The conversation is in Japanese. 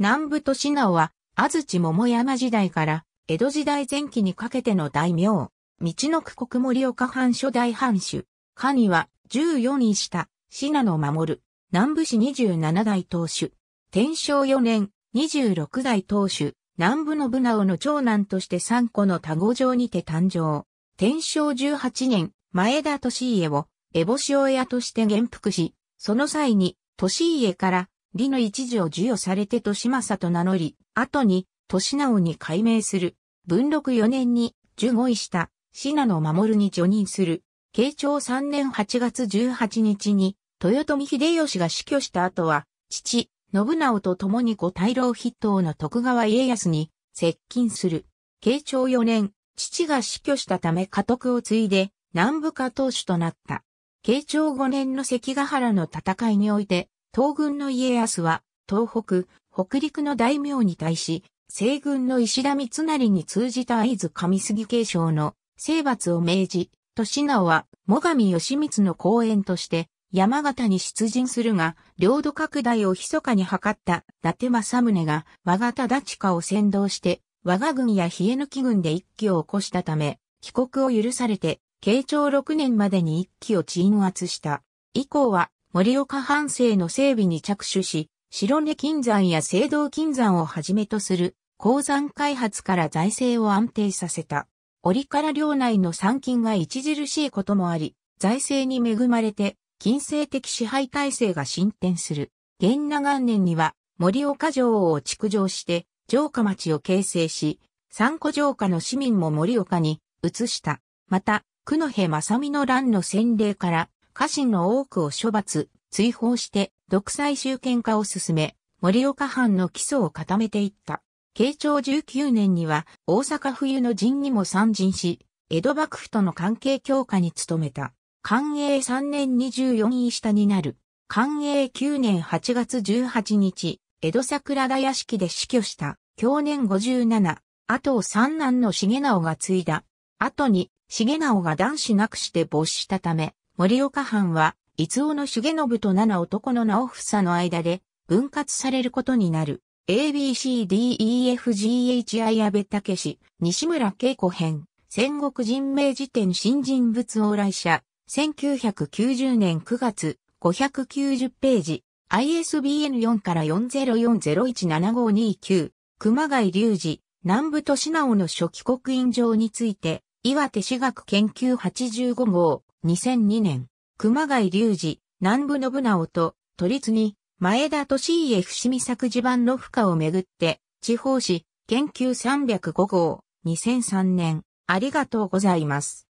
南部利直は、安土桃山時代から、江戸時代前期にかけての大名、道の区国森岡藩初代藩主、下には14位下、信濃守、南部市27代当主、天正4年、26代当主、南部の部直の長男として3個の多子城にて誕生。天正18年、前田利家を、烏帽子親として元服し、その際に、利家から、李の一時を授与されて利政と名乗り、後に、利直に改名する。文禄4年に、受護位した、信濃守に助任する。慶長3年8月18日に、豊臣秀吉が死去した後は、父、信直と共に五大老筆頭の徳川家康に接近する。慶長4年、父が死去したため家督を継いで、南部家当主となった。慶長5年の関ヶ原の戦いにおいて、東軍の家康は、東北、北陸の大名に対し、西軍の石田三成に通じた合図上杉継承の征伐を命じ、利直は、最上義光の公演として、山形に出陣するが、領土拡大を密かに図った伊達政宗が、和方立親を先導して、我が軍や冷え抜き軍で一揆を起こしたため、帰国を許されて、慶長6年までに一揆を鎮圧した。以降は、盛岡藩政の整備に着手し、白根金山や青銅金山をはじめとする鉱山開発から財政を安定させた。折から領内の参金が著しいこともあり、財政に恵まれて、金制的支配体制が進展する。元那元年には、盛岡城を築城して、城下町を形成し、三古城下の市民も盛岡に移した。また、久野辺正美の乱の洗礼から、家臣の多くを処罰、追放して独裁集権化を進め、森岡藩の基礎を固めていった。慶長19年には大阪冬の陣にも参陣し、江戸幕府との関係強化に努めた。寛永3年24位下になる。寛永9年8月18日、江戸桜田屋敷で死去した。去年57、後と三男の重直が継いだ。後に、重直が男子なくして没したため、森岡藩は、伊尾の重信と七男の直房の間で分割されることになる。ABCDEFGHI 安部武史、西村恵子編、戦国人名辞典新人物往来者、1990年9月、590ページ、ISBN4 から4040175229、熊谷隆二、南部都市直の初期刻印状について、岩手私学研究85号、2002年、熊谷隆二、南部信直と、都立に、前田利家伏見作地盤の負荷をめぐって、地方紙、研究305号、2003年、ありがとうございます。